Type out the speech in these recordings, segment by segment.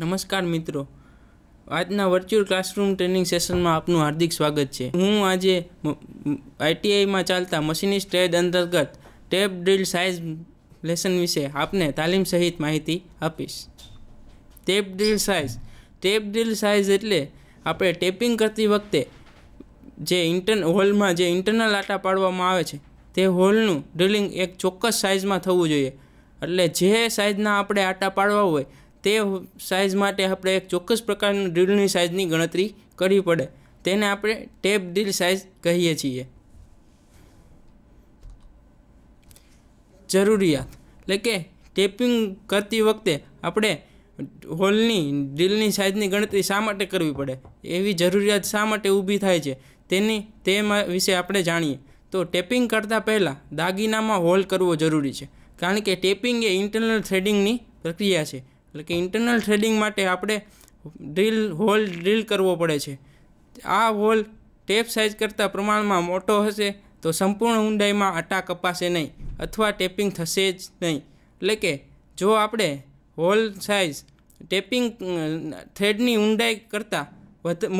નમસ્કાર મિત્રો આજના વર્ચ્યુઅલ ક્લાસરૂમ ટ્રેનિંગ સેશનમાં આપનું હાર્દિક સ્વાગત છે હું આજે આઈટીઆઈમાં ચાલતા મશીની સ્ટેડ અંતર્ગત ટેપ ડ્રીલ સાઇઝ લેસન વિશે આપને તાલીમ સહિત માહિતી આપીશ tap drill size tap drill size એટલે આપણે ટેપિંગ કરતી વખતે જે ઇન્ટર હોલમાં જે ઇન્ટરનલ આટા પાડવામાં આવે છે તે હોલનું ડ્રિલિંગ એક ચોક્કસ સાઇઝમાં થવું જોઈએ એટલે જે સાઇઝના આપણે આટા પાડવા હોય તે સાઇઝ માટે આપણે એક ચોક્કસ પ્રકારનું ડ્રીલની સાઇઝની ગણતરી કરવી પડે તેને આપણે ટેપ ડ્રીલ સાઇઝ કહીએ છીએ જરૂરિયાત એટલે કે ટેપિંગ કરતી વખતે આપણે હોલની ડ્રીલની સાઇઝની ગણતરી શા માટે કરવી પડે એવી જરૂરિયાત શા માટે ઊભી થાય છે તેની તે વિશે આપણે જાણીએ તો ટેપિંગ કરતાં પહેલાં દાગીનામાં હોલ કરવો જરૂરી છે કારણ કે ટેપિંગ એ ઇન્ટરનલ થ્રેડિંગની પ્રક્રિયા છે એટલે કે ઇન્ટરનલ થ્રેડિંગ માટે આપણે ડ્રીલ હોલ ડ્રીલ કરવો પડે છે આ હોલ ટેપ સાઇઝ કરતાં પ્રમાણમાં મોટો હશે તો સંપૂર્ણ ઊંડાઈમાં આટા કપાશે નહીં અથવા ટેપિંગ થશે જ નહીં એટલે કે જો આપણે હોલ સાઇઝ ટેપિંગ થ્રેડની ઊંડાઈ કરતાં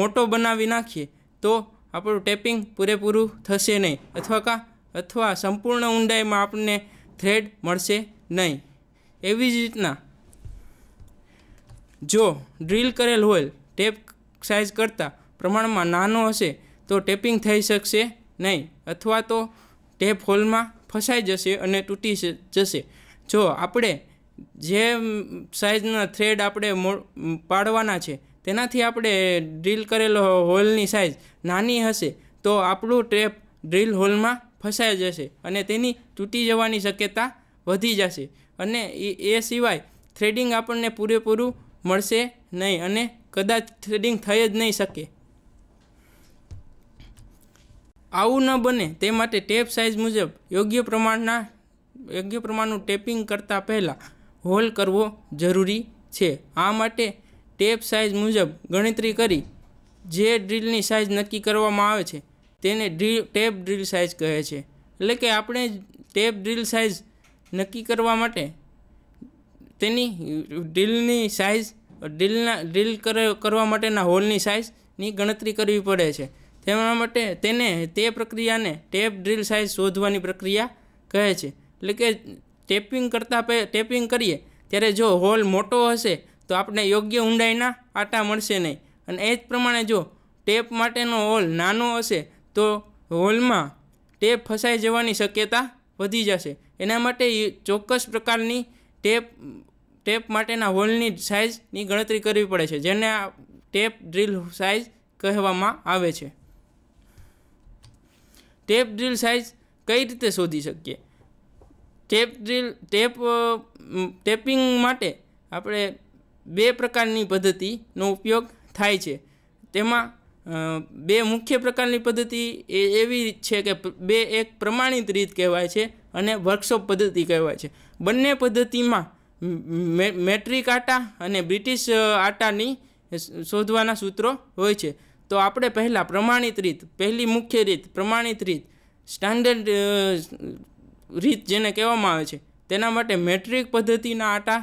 મોટો બનાવી નાખીએ તો આપણું ટેપિંગ પૂરેપૂરું થશે નહીં અથવા કા અથવા સંપૂર્ણ ઊંડાઈમાં આપણને થ્રેડ મળશે નહીં એવી જ રીતના જો ડ્રીલ કરેલ હોલ ટેપ સાઇઝ કરતાં પ્રમાણમાં નાનો હશે તો ટેપિંગ થઈ શકશે નહીં અથવા તો ટેપ હોલમાં ફસાઈ જશે અને તૂટી જશે જો આપણે જે સાઇઝના થ્રેડ આપણે પાડવાના છે તેનાથી આપણે ડ્રીલ કરેલો હોલની સાઇઝ નાની હશે તો આપણું ટેપ ડ્રીલ હોલમાં ફસાઈ જશે અને તેની તૂટી જવાની શક્યતા વધી જશે અને એ સિવાય થ્રેડિંગ આપણને પૂરેપૂરું મળશે નહીં અને કદાચ થ્રેડિંગ થઈ જ નહીં શકે આવું ન બને તે માટે ટેપ સાઇઝ મુજબ યોગ્ય પ્રમાણના યોગ્ય પ્રમાણનું ટેપિંગ કરતાં પહેલાં હોલ કરવો જરૂરી છે આ માટે ટેપ સાઇઝ મુજબ ગણતરી કરી જે ડ્રીલની સાઇઝ નક્કી કરવામાં આવે છે તેને ડ્રીલ ટેપ ડ્રીલ સાઇઝ કહે છે એટલે કે આપણે ટેપ ડ્રીલ સાઇઝ નક્કી કરવા માટે તેની ડ્રીલની સાઇઝ ડ્રીલના ડ્રીલ કરવા માટેના હોલની સાઇઝની ગણતરી કરવી પડે છે તેના માટે તેને તે પ્રક્રિયાને ટેપ ડ્રીલ સાઇઝ શોધવાની પ્રક્રિયા કહે છે એટલે કે ટેપિંગ કરતાં પહેલાં ટેપિંગ કરીએ ત્યારે જો હોલ મોટો હશે તો આપણે યોગ્ય ઊંડાઈના આટા મળશે નહીં અને એ જ પ્રમાણે જો ટેપ માટેનો હોલ નાનો હશે તો હોલમાં ટેપ ફસાઈ જવાની શક્યતા વધી જશે એના માટે ચોક્કસ પ્રકારની ટેપ ટેપ માટેના હોલની સાઇઝની ગણતરી કરવી પડે છે જેને આ ટેપ ડ્રીલ સાઇઝ કહેવામાં આવે છે ટેપ ડ્રીલ સાઇઝ કઈ રીતે શોધી શકીએ ટેપ ડ્રીલ ટેપ ટેપિંગ માટે આપણે બે પ્રકારની પદ્ધતિનો ઉપયોગ થાય છે તેમાં બે મુખ્ય પ્રકારની પદ્ધતિ એ એવી છે કે બે એક પ્રમાણિત રીત કહેવાય છે અને વર્કશોપ પદ્ધતિ કહેવાય છે બંને પદ્ધતિમાં મેટ્રિક આટા અને બ્રિટિશ આટાની શોધવાના સૂત્રો હોય છે તો આપણે પહેલાં પ્રમાણિત રીત પહેલી મુખ્ય રીત પ્રમાણિત રીત સ્ટાન્ડર્ડ રીત જેને કહેવામાં આવે છે તેના માટે મેટ્રિક પદ્ધતિના આટા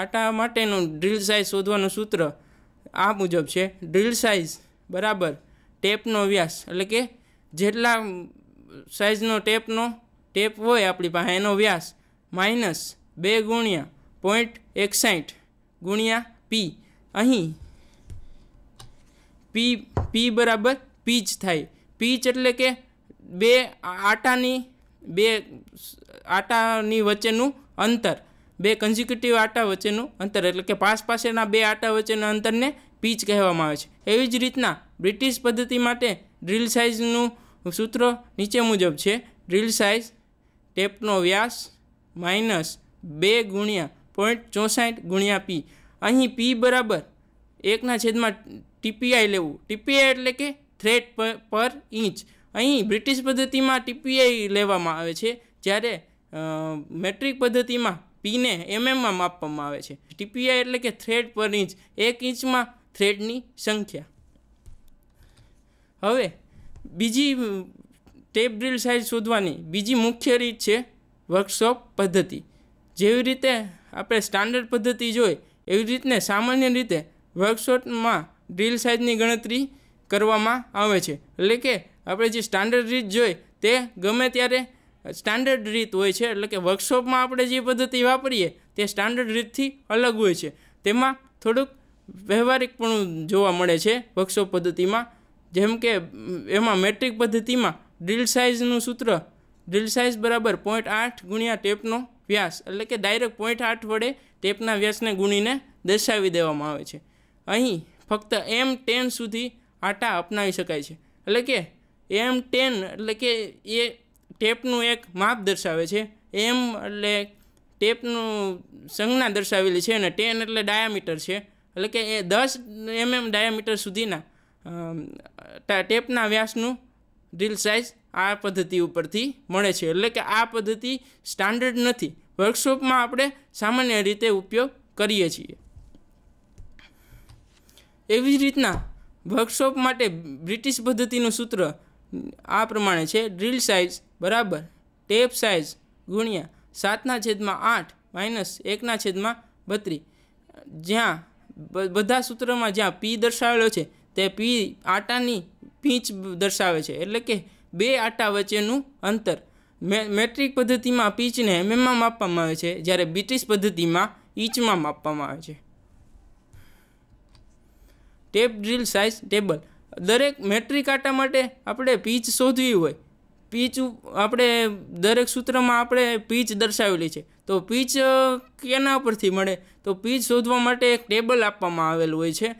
આટા માટેનું ડ્રીલ સાઇઝ શોધવાનું સૂત્ર આ મુજબ છે ડ્રીલ સાઇઝ બરાબર ટેપનો વ્યાસ એટલે કે જેટલા સાઇઝનો ટેપનો ટેપ હોય આપણી પાસે એનો વ્યાસ માઇનસ બે ગુણ્યા પોઈન્ટ એકસાઠ ગુણ્યા પી અહીં પી પી બરાબર પીચ થાય પીચ એટલે કે બે આટાની બે આટાની વચ્ચેનું અંતર બે કન્ઝિક્યુટિવ આટા વચ્ચેનું અંતર એટલે કે પાસ પાસેના બે આટા વચ્ચેના અંતરને પીચ કહેવામાં આવે છે એવી જ રીતના બ્રિટિશ પદ્ધતિ માટે ડ્રીલ સાઇઝનું સૂત્ર નીચે મુજબ છે ડ્રીલ સાઇઝ ટેપનો વ્યાસ માઇનસ બે ગુણ્યા પોઈન્ટ ચોસાઠ ગુણ્યા પી અહીં પી બરાબર એકના છેદમાં ટીપીઆઈ લેવું ટીપીઆઈ એટલે કે થ્રેડ પર ઇંચ અહીં બ્રિટિશ પદ્ધતિમાં ટીપીઆઈ લેવામાં આવે છે જ્યારે મેટ્રિક પદ્ધતિમાં પીને એમએમમાં માપવામાં આવે છે ટીપીઆઈ એટલે કે થ્રેડ પર ઇંચ એક ઇંચમાં થ્રેડની સંખ્યા હવે બીજી ટેપ ડ્રીલ સાઇઝ શોધવાની બીજી મુખ્ય રીત છે વર્કશોપ પદ્ધતિ જેવી રીતે આપણે સ્ટાન્ડર્ડ પદ્ધતિ જોઈએ એવી રીતને સામાન્ય રીતે વર્કશોપમાં ડ્રીલ સાઇઝની ગણતરી કરવામાં આવે છે એટલે કે આપણે જે સ્ટાન્ડર્ડ રીત જોઈએ તે ગમે ત્યારે સ્ટાન્ડર્ડ રીત હોય છે એટલે કે વર્કશોપમાં આપણે જે પદ્ધતિ વાપરીએ તે સ્ટાન્ડર્ડ રીતથી અલગ હોય છે તેમાં થોડુંક વ્યવહારિક પણ જોવા મળે છે વર્કશોપ પદ્ધતિમાં જેમ કે એમાં મેટ્રિક પદ્ધતિમાં ડ્રીલ સાઇઝનું સૂત્ર ડ્રિલ સાઇઝ બરાબર પોઈન્ટ આઠ ગુણ્યા ટેપનો વ્યાસ એટલે કે ડાયરેક્ટ પોઈન્ટ આઠ વડે ટેપના વ્યાસને ગુણીને દર્શાવી દેવામાં આવે છે અહીં ફક્ત એમ ટેન સુધી આટા અપનાવી શકાય છે એટલે કે એમ ટેન એટલે કે એ ટેપનું એક માપ દર્શાવે છે એમ એટલે ટેપનું સંજ્ઞા દર્શાવેલી છે અને ટેન એટલે ડાયામીટર છે એટલે કે એ દસ એમએમ mm ડાયામીટર સુધીના ટેપના વ્યાસનું ડ્રીલ સાઇઝ આ પદ્ધતિ ઉપરથી મળે છે એટલે કે આ પદ્ધતિ સ્ટાન્ડર્ડ નથી વર્કશોપમાં આપણે સામાન્ય રીતે ઉપયોગ કરીએ છીએ એવી જ રીતના વર્કશોપ માટે બ્રિટિશ પદ્ધતિનું સૂત્ર આ પ્રમાણે છે ડ્રીલ સાઇઝ બરાબર ટેપ સાઇઝ ગુણ્યા સાતના છેદમાં આઠ માઇનસ એકના છેદમાં બત્રી જ્યાં બધા સૂત્રોમાં જ્યાં પી દર્શાવેલો છે તે પી આટાની પીંચ દર્શાવે છે એટલે કે બે આટા વચ્ચેનું અંતર મે મેટ્રિક પદ્ધતિમાં પીચને એમએમમાં માપવામાં આવે છે જ્યારે બ્રિટિશ પદ્ધતિમાં ઇંચમાં માપવામાં આવે છે ટેપ ડ્રીલ સાઇઝ ટેબલ દરેક મેટ્રિક આટા માટે આપણે પીચ શોધવી હોય પીચ આપણે દરેક સૂત્રમાં આપણે પીચ દર્શાવેલી છે તો પીચ કેના પરથી મળે તો પીચ શોધવા માટે એક ટેબલ આપવામાં આવેલું હોય છે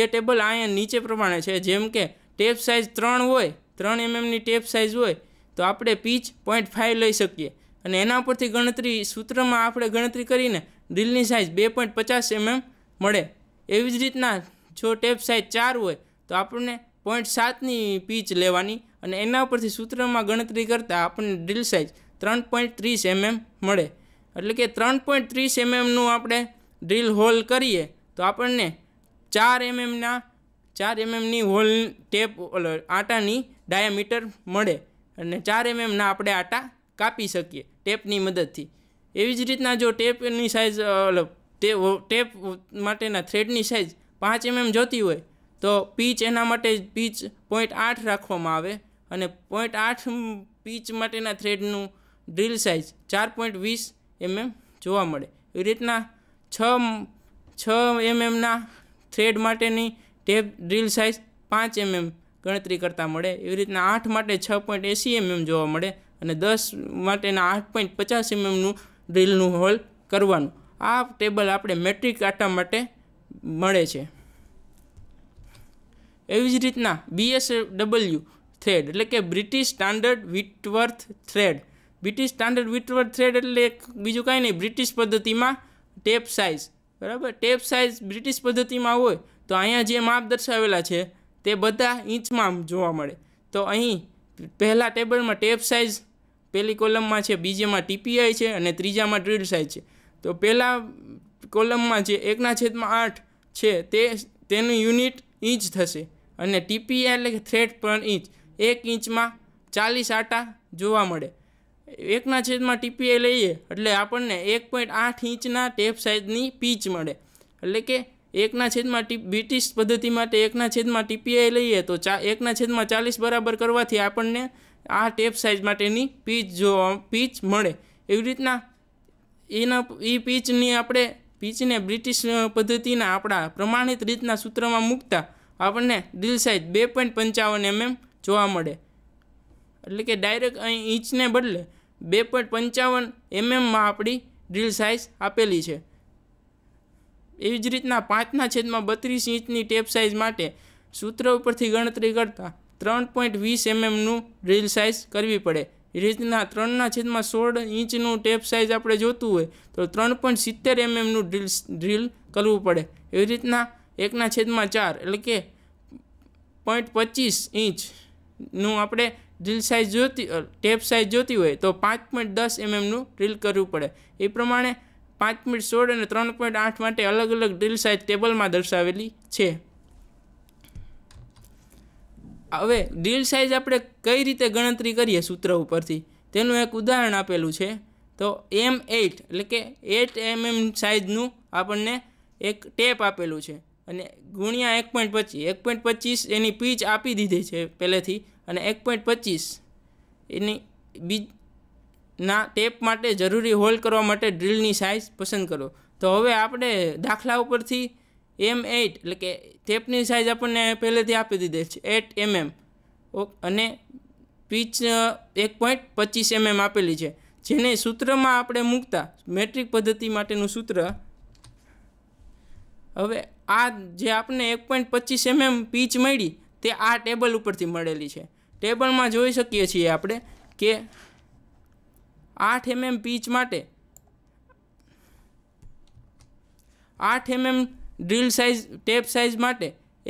જે ટેબલ અહીંયા નીચે પ્રમાણે છે જેમ કે ટેપ સાઇઝ ત્રણ હોય ત્રણ એમએમની ટેપ સાઇઝ હોય તો આપણે પીચ પોઈન્ટ ફાઇવ લઈ શકીએ અને એના ઉપરથી ગણતરી સૂત્રમાં આપણે ગણતરી કરીને ડ્રીલની સાઇઝ બે પોઈન્ટ પચાસ એમએમ મળે એવી જ રીતના જો ટેપ સાઇઝ ચાર હોય તો આપણને પોઈન્ટ સાતની પીચ લેવાની અને એના ઉપરથી સૂત્રમાં ગણતરી કરતાં આપણને ડ્રીલ સાઇઝ ત્રણ પોઈન્ટ ત્રીસ એમએમ મળે એટલે કે ત્રણ પોઈન્ટ ત્રીસ એમએમનું આપણે ડ્રીલ હોલ કરીએ તો આપણને ચાર એમએમના ચાર એમએમની હોલ ટેપ આટાની ડાયામીટર મળે અને ચાર એમએમના આપણે આટા કાપી શકીએ ટેપની મદદથી એવી જ રીતના જો ટેપની સાઇઝ ટેપ માટેના થ્રેડની સાઇઝ પાંચ એમએમ જોતી હોય તો પીચ એના માટે પીચ પોઈન્ટ આઠ રાખવામાં આવે અને પોઈન્ટ આઠ પીચ માટેના થ્રેડનું ડ્રીલ સાઇઝ ચાર પોઈન્ટ વીસ એમએમ જોવા મળે એવી રીતના છ છ એમએમના થ્રેડ માટેની ટેપ ડ્રીલ સાઇઝ પાંચ એમએમ mm ગણતરી કરતાં મળે એવી રીતના આઠ માટે છ પોઈન્ટ એંસી એમએમ જોવા મળે અને દસ માટેના આઠ પોઈન્ટ પચાસ એમએમનું ડ્રીલનું હોલ કરવાનું આ ટેબલ આપણે મેટ્રિક આટા માટે મળે છે એવી જ રીતના બીએસ ડબલ્યુ થ્રેડ એટલે કે British standard Whitworth thread British standard Whitworth thread એટલે બીજું કાંઈ નહીં બ્રિટિશ પદ્ધતિમાં ટેપ સાઇઝ બરાબર ટેપ સાઇઝ બ્રિટિશ પદ્ધતિમાં હોય તો અહીંયા જે માપ દર્શાવેલા છે તે બધા ઇંચમાં જોવા મળે તો અહીં પહેલાં ટેબલમાં ટેપ સાઇઝ પહેલી કોલમમાં છે બીજેમાં ટીપીઆઈ છે અને ત્રીજામાં ડ્રીલ સાઇઝ છે તો પહેલાં કોલમમાં જે એકના છેદમાં આઠ છે તે તેનું યુનિટ ઇંચ થશે અને ટીપીઆઈ એટલે કે થ્રેડ પર ઇંચ એક ઇંચમાં ચાલીસ આટા જોવા મળે એકના છેદમાં ટીપીએ લઈએ એટલે આપણને એક પોઈન્ટ આઠ ઇંચના ટેપ સાઇઝની પીચ મળે એટલે કે એકના છેદમાં ટી બ્રિટિશ પદ્ધતિ માટે એકના છેદમાં ટીપીઆઈ લઈએ તો ચા એકના છેદમાં ચાલીસ બરાબર કરવાથી આપણને આ ટેપ સાઇઝ માટેની પીચ જો પીચ મળે એવી રીતના એના એ પીચની આપણે પીચને બ્રિટિશ પદ્ધતિના આપણા પ્રમાણિત રીતના સૂત્રમાં મૂકતા આપણને ડ્રીલ સાઇઝ બે પોઈન્ટ પંચાવન એમએમ જોવા મળે એટલે કે ડાયરેક્ટ અહીં ઇંચને બદલે બે પોઈન્ટ પંચાવન એમએમમાં આપણી ડ્રીલ સાઇઝ આપેલી છે એવી જ રીતના પાંચના છેદમાં બત્રીસ ઇંચની ટેપ સાઇઝ માટે સૂત્ર ઉપરથી ગણતરી કરતાં ત્રણ પોઈન્ટ વીસ એમએમનું ડ્રીલ સાઇઝ કરવી પડે એ રીતના ત્રણના છેદમાં સોળ ઇંચનું ટેપ સાઇઝ આપણે જોતું હોય તો ત્રણ પોઈન્ટ સિત્તેર એમએમનું ડ્રીલ ડ્રીલ કરવું પડે એવી રીતના એકના છેદમાં ચાર એટલે કે પોઈન્ટ પચીસ ઇંચનું આપણે ડ્રીલ સાઇઝ જોતી ટેપ સાઇઝ જોતી હોય તો પાંચ પોઈન્ટ દસ એમએમનું ડ્રીલ કરવું પડે એ પ્રમાણે પાંચ પોઈન્ટ સોળ અને ત્રણ પોઈન્ટ આઠ માટે અલગ અલગ ડ્રીલ સાઇઝ ટેબલમાં દર્શાવેલી છે હવે ડ્રીલ સાઇઝ આપણે કઈ રીતે ગણતરી કરીએ સૂત્ર ઉપરથી તેનું એક ઉદાહરણ આપેલું છે તો એમ એઇટ એટલે કે એટ એમએમ સાઇઝનું આપણને એક ટેપ આપેલું છે અને ગુણ્યા એક પોઈન્ટ પચીસ એક પોઈન્ટ પચીસ એની પીચ આપી દીધી છે પહેલેથી અને એક પોઈન્ટ પચીસ એની બીજ ના ટેપ માટે જરૂરી હોલ કરવા માટે ડ્રિલની સાઇઝ પસંદ કરો તો હવે આપણે દાખલા ઉપરથી એમ એઇટ એટલે કે ટેપની સાઇઝ આપણને પહેલેથી આપી દીધી છે એટ એમએમ અને પીચ એક પોઈન્ટ પચીસ એમએમ આપેલી છે જેને સૂત્રમાં આપણે મૂકતા મેટ્રિક પદ્ધતિ માટેનું સૂત્ર હવે આ જે આપણને એક પોઈન્ટ પચીસ એમએમ પીચ મળી તે આ ટેબલ ઉપરથી મળેલી છે ટેબલમાં જોઈ શકીએ છીએ આપણે કે આઠ એમએમ પીચ માટે આઠ mm drill size tap size માટે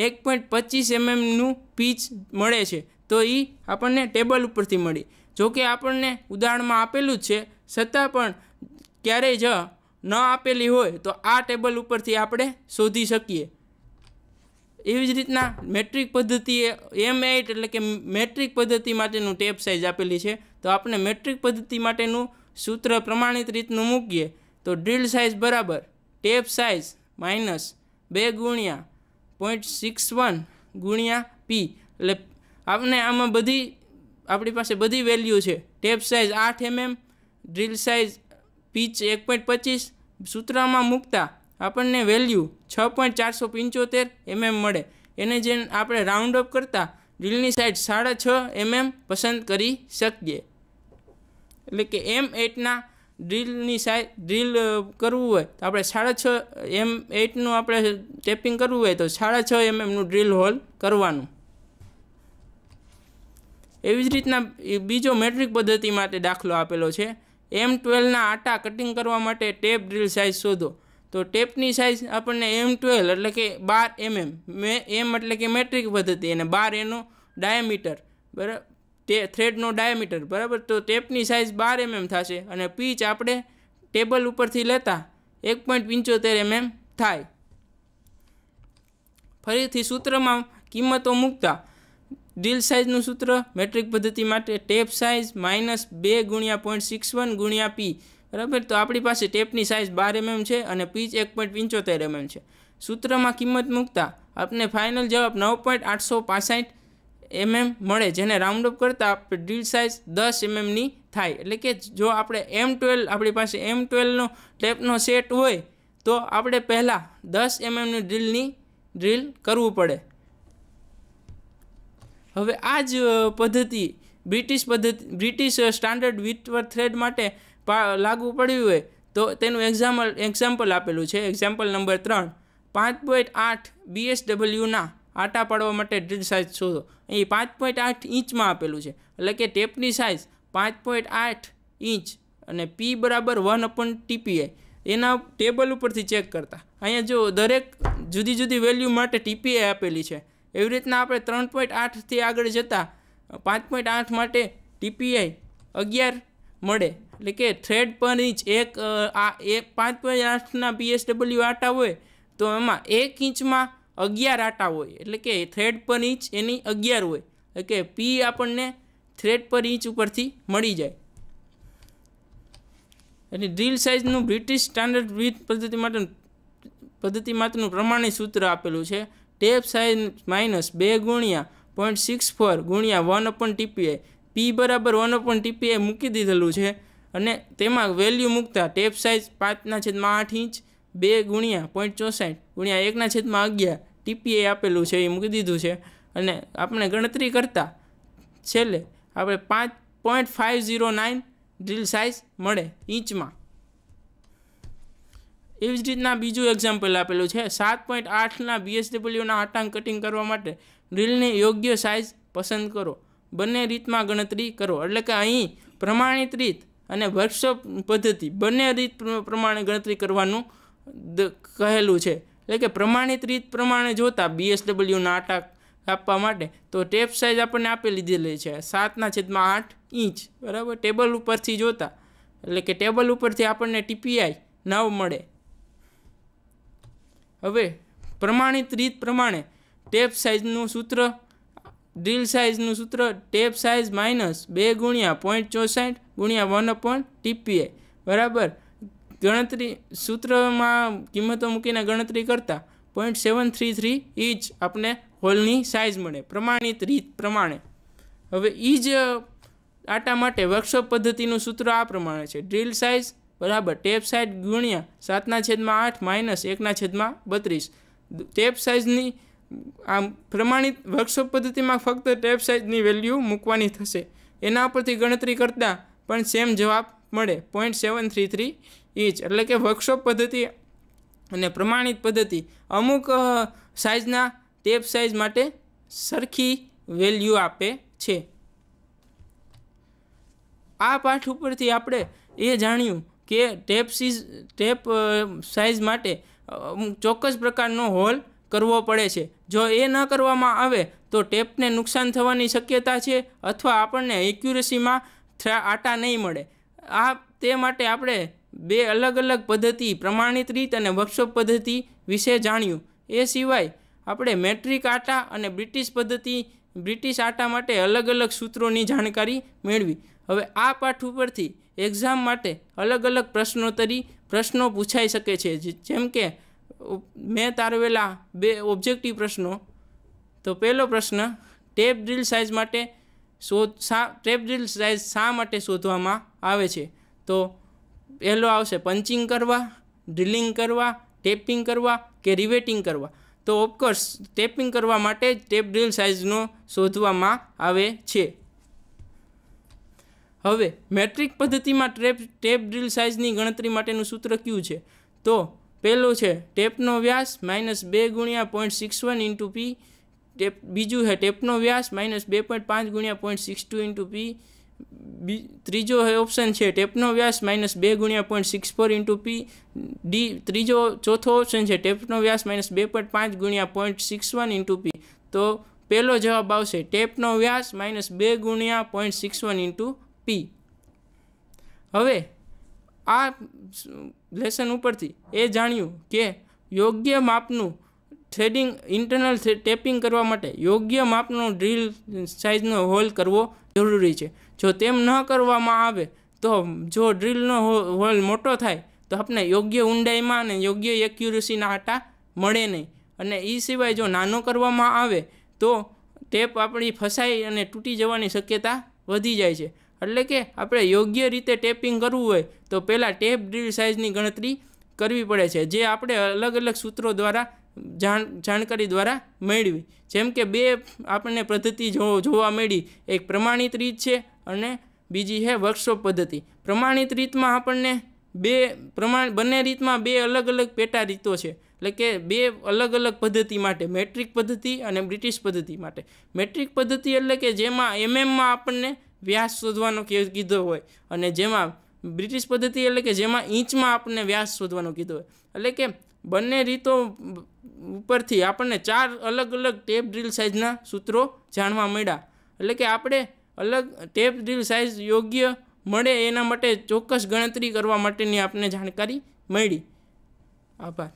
એક પોઈન્ટ પચીસ એમએમનું પીચ મળે છે તો એ આપણને ટેબલ ઉપરથી મળી જોકે આપણને ઉદાહરણમાં આપેલું જ છે છતાં પણ ક્યારેય જ ન આપેલી હોય તો આ ટેબલ ઉપરથી આપણે શોધી શકીએ એવી જ રીતના મેટ્રિક પદ્ધતિએ એમ એટ એટલે કે મેટ્રિક પદ્ધતિ માટેનું ટેપ સાઇઝ આપેલી છે તો આપણે મેટ્રિક પદ્ધતિ માટેનું સૂત્ર પ્રમાણિત રીતનું મૂકીએ તો ડ્રીલ સાઇઝ બરાબર ટેપ સાઇઝ માઇનસ બે ગુણ્યા પોઈન્ટ સિક્સ વન ગુણ્યા પી એટલે આપણે આમાં બધી આપણી પાસે બધી વેલ્યુ છે ટેપ સાઇઝ આઠ એમએમ ડ્રીલ સાઇઝ પીચ એક પોઈન્ટ પચીસ સૂત્રમાં મૂકતા આપણને વેલ્યુ છ પોઈન્ટ ચારસો પંચોતેર એમએમ મળે એને જે આપણે રાઉન્ડ અપ કરતાં ડ્રીલની સાઇઝ સાડા છ એમએમ પસંદ કરી શકીએ એટલે કે એમ એટના ડ્રીલની સાઈઝ ડ્રીલ કરવું હોય તો આપણે સાડા છ એમ એટનું આપણે ટેપિંગ કરવું હોય તો સાડા છ એમ એમનું ડ્રીલ હોલ કરવાનું એવી જ રીતના બીજો મેટ્રિક પદ્ધતિ માટે દાખલો આપેલો છે એમ ટ્વેલ્વના આટા કટિંગ કરવા માટે ટેપ ડ્રીલ સાઇઝ શોધો તો ટેપની સાઇઝ આપણને એમ ટ્વેલ્વ એટલે કે બાર એમએમ મે એમ એટલે કે મેટ્રિક પદ્ધતિ અને બાર એનો ડાયામીટર બરાબર તે થ્રેડનો ડાયામીટર બરાબર તો ટેપની સાઇઝ બાર એમએમ થશે અને પીચ આપણે ટેબલ ઉપરથી લેતા એક પોઈન્ટ પંચોતેર એમ થાય ફરીથી સૂત્રમાં કિંમતો મૂકતા ડીલ સાઇઝનું સૂત્ર મેટ્રિક પદ્ધતિ માટે ટેપ સાઇઝ માઇનસ બે ગુણ્યા પોઈન્ટ સિક્સ વન ગુણ્યા પી બરાબર તો આપણી પાસે ટેપની સાઇઝ બાર એમએમ છે અને પીચ એક પોઈન્ટ પંચોતેર એમ છે સૂત્રમાં કિંમત મૂકતા આપને ફાઇનલ જવાબ નવ પોઈન્ટ આઠસો પાસઠ એમએમ મળે જેને રાઉન્ડ અપ કરતાં ડ્રીલ સાઇઝ દસ એમએમની થાય એટલે કે જો આપણે એમ ટ્વેલ્વ આપણી પાસે એમ ટ્વેલ્વનો ટેપનો સેટ હોય તો આપણે પહેલાં દસ એમએમની ડ્રીલની ડ્રીલ કરવું પડે હવે આ જ પદ્ધતિ બ્રિટિશ પદ્ધતિ બ્રિટિશ સ્ટાન્ડર્ડ વિટવર થ્રેડ માટે લાગુ પડ્યું હોય તો તેનું એક્ઝામ્પલ એક્ઝામ્પલ આપેલું છે એક્ઝામ્પલ નંબર ત્રણ પાંચ પોઈન્ટ આઠ બીએસડબલ્યુના આટા પાડવા માટે ડ્રીલ સાઇઝ શોધો અહીં પાંચ પોઈન્ટ આઠ ઇંચમાં આપેલું છે એટલે કે ટેપની સાઇઝ પાંચ પોઈન્ટ આઠ ઇંચ અને પી બરાબર વન અપન ટીપીઆઈ એના ટેબલ ઉપરથી ચેક કરતા અહીંયા જો દરેક જુદી જુદી વેલ્યુ માટે ટીપીઆઈ આપેલી છે એવી રીતના આપણે ત્રણ પોઈન્ટ આઠથી આગળ જતાં પાંચ પોઈન્ટ આઠ માટે ટીપીઆઈ અગિયાર મળે એટલે કે થ્રેડ પર ઇંચ એક આ એક પાંચ પોઈન્ટ આઠના પીએસડબલ્યુ આટા હોય તો એમાં એક ઇંચમાં અગિયાર આટા હોય એટલે કે થ્રેડ પર ઇંચ એની અગિયાર હોય એટલે કે પી આપણને થ્રેડ પર ઇંચ ઉપરથી મળી જાય એટલે ડ્રીલ સાઇઝનું બ્રિટિશ સ્ટાન્ડર્ડ વિથ પદ્ધતિ માટે પદ્ધતિ માટેનું પ્રમાણિત સૂત્ર આપેલું છે ટેપ સાઇઝ માઇનસ બે ગુણ્યા પોઈન્ટ સિક્સ ફોર ગુણ્યા વન અપન ટીપીઆઈ પી બરાબર વન અપન ટીપીઆઈ મૂકી દીધેલું છે અને તેમાં વેલ્યુ મૂકતા ટેપ સાઇઝ પાંચના છેદમાં આઠ ઇંચ બે ગુણ્યા પોઈન્ટ ચોસઠ ગુણ્યા એકના છેદમાં અગિયાર ટીપીએ આપેલું છે એ મૂકી દીધું છે અને આપણે ગણતરી કરતાં છેલ્લે આપણે પાંચ point five zero nine drill size મળે ઇંચમાં એવી જ રીતના બીજું એક્ઝામ્પલ આપેલું છે સાત પોઈન્ટ આઠના બીએસડબલ્યુના આટાંક કટિંગ કરવા માટે ડ્રીલની યોગ્ય સાઇઝ પસંદ કરો બંને રીતમાં ગણતરી કરો એટલે કે અહીં પ્રમાણિત રીત અને વર્કશોપ પદ્ધતિ બંને રીત પ્રમાણે ગણતરી કરવાનું કહેલું છે એટલે કે પ્રમાણિત રીત પ્રમાણે જોતા બીએસડબલ્યુના આટા આપવા માટે તો ટેપ સાઇઝ આપણને આપી લીધેલી છે સાતના છેદમાં આઠ ઇંચ બરાબર ટેબલ ઉપરથી જોતા એટલે કે ટેબલ ઉપરથી આપણને ટીપીઆઈ નવ મળે હવે પ્રમાણિત રીત પ્રમાણે ટેપ સાઇઝનું સૂત્ર ડ્રીલ સાઇઝનું સૂત્ર ટેપ સાઇઝ માઇનસ બે ગુણ્યા પોઈન્ટ ચોસાઠ ગુણ્યા વન અપોન ટીપીઆઈ બરાબર ગણતરી સૂત્રમાં કિંમતો મૂકીને ગણતરી કરતાં point seven three three inch આપણે હોલની સાઇઝ મળે પ્રમાણિત રીત પ્રમાણે હવે એ જ આટા માટે વર્કશોપ પદ્ધતિનું સૂત્ર આ પ્રમાણે છે ડ્રીલ સાઇઝ બરાબર ટેપ સાઇઝ ગુણ્યા સાતના છેદમાં આઠ માઇનસ એકના છેદમાં બત્રીસ ટેપ સાઇઝની આમ પ્રમાણિત વર્કશોપ પદ્ધતિમાં ફક્ત ટેપ સાઇઝની વેલ્યુ મૂકવાની થશે એના ઉપરથી ગણતરી કરતાં પણ સેમ જવાબ મળે point seven three three inch એટલે કે વર્કશોપ પદ્ધતિ અને પ્રમાણિત પદ્ધતિ અમુક સાઇઝના ટેપ સાઇઝ માટે સરખી વેલ્યુ આપે છે આ પાઠ ઉપરથી આપણે એ જાણ્યું કે ટેપ સીઝ ટેપ સાઇઝ માટે ચોક્કસ પ્રકારનો હોલ કરવો પડે છે જો એ ન કરવામાં આવે તો ટેપને નુકસાન થવાની શક્યતા છે અથવા આપણને એક્યુરેસીમાં આટા નહીં મળે આ તે માટે આપણે બે અલગ અલગ પદ્ધતિ પ્રમાણિત રીત અને વર્કશોપ પદ્ધતિ વિશે જાણ્યું એ સિવાય આપણે મેટ્રિક આટા અને બ્રિટિશ પદ્ધતિ બ્રિટિશ આટા માટે અલગ અલગ સૂત્રોની જાણકારી મેળવી હવે આ પાઠ ઉપરથી એક્ઝામ માટે અલગ અલગ પ્રશ્નોત્તરી પ્રશ્નો પૂછાઈ શકે છે જેમ કે મેં તારવેલા બે ઓબ્જેક્ટિવ પ્રશ્નો તો પહેલો પ્રશ્ન ટેપ ડ્રીલ સાઇઝ માટે શોધ શા ટ્રેપડ્રીલ સાઇઝ શા માટે શોધવામાં આવે છે તો પહેલો આવશે પંચિંગ કરવા ડ્રિલિંગ કરવા ટેપિંગ કરવા કે રિવેટિંગ કરવા તો ઓફકોર્સ ટેપિંગ કરવા માટે ટેપ ડ્રિલ સાઇઝનો શોધવામાં આવે છે હવે મેટ્રિક પદ્ધતિમાં ટ્રેપ ટેપ ડ્રિલ સાઇઝની ગણતરી માટેનું સૂત્ર કયું છે તો પહેલું છે ટેપનો વ્યાસ માઇનસ બે ગુણ્યા point six one into P tap બીજું છે ટેપનો વ્યાસ માઇનસ બે પોઈન્ટ પાંચ ગુણ્યા point six two into P ત્રીજો ઓપ્શન છે ટેપનો વ્યાસ માઇનસ બે ગુણ્યા point six four into P D ત્રીજો ચોથો ઓપ્શન છે ટેપનો વ્યાસ માઇનસ બે પોઈન્ટ પાંચ ગુણ્યા point six one into P તો પહેલો જવાબ આવશે ટેપનો વ્યાસ માઇનસ બે ગુણ્યા point six one into P હવે આ લેસન ઉપરથી એ જાણ્યું કે યોગ્ય માપનું થ્રેડિંગ ઇન્ટરનલ ટેપિંગ કરવા માટે યોગ્ય માપનો ડ્રીલ સાઇઝનો હોલ કરવો જરૂરી છે જો તેમ ન કરવામાં આવે તો જો ડ્રીલનો હોલ મોટો થાય તો આપણે યોગ્ય ઊંડાઈમાં અને યોગ્ય એક્યુરસીના આટા મળે નહીં અને એ સિવાય જો નાનો કરવામાં આવે તો ટેપ આપણી ફસાઈ અને તૂટી જવાની શક્યતા વધી જાય છે એટલે કે આપણે યોગ્ય રીતે ટેપિંગ કરવું હોય તો પહેલાં ટેપ ડ્રીલ સાઇઝની ગણતરી કરવી પડે છે જે આપણે અલગ અલગ સૂત્રો દ્વારા જાણ જાણકારી દ્વારા મેળવી જેમ કે બે આપણને પદ્ધતિ જોવા મળી એક પ્રમાણિત રીત છે અને બીજી છે વર્કશોપ પદ્ધતિ પ્રમાણિત રીતમાં આપણને બે પ્રમાણ બંને રીતમાં બે અલગ અલગ પેટા રીતો છે એટલે કે બે અલગ અલગ પદ્ધતિ માટે મેટ્રિક પદ્ધતિ અને બ્રિટિશ પદ્ધતિ માટે મેટ્રિક પદ્ધતિ એટલે કે જેમાં એમએમમાં આપણને વ્યાસ શોધવાનો કીધો હોય અને જેમાં બ્રિટિશ પદ્ધતિ એટલે કે જેમાં ઇંચમાં આપણને વ્યાસ શોધવાનો કીધો હોય એટલે કે બંને રીતો ઉપરથી આપણને ચાર અલગ અલગ ટેપ ડ્રીલ સાઇઝના સૂત્રો જાણવા મળ્યા એટલે કે આપણે અલગ ટેપ ડ્રીલ સાઇઝ યોગ્ય મળે એના માટે ચોક્કસ ગણતરી કરવા માટેની આપણને જાણકારી મળી આભાર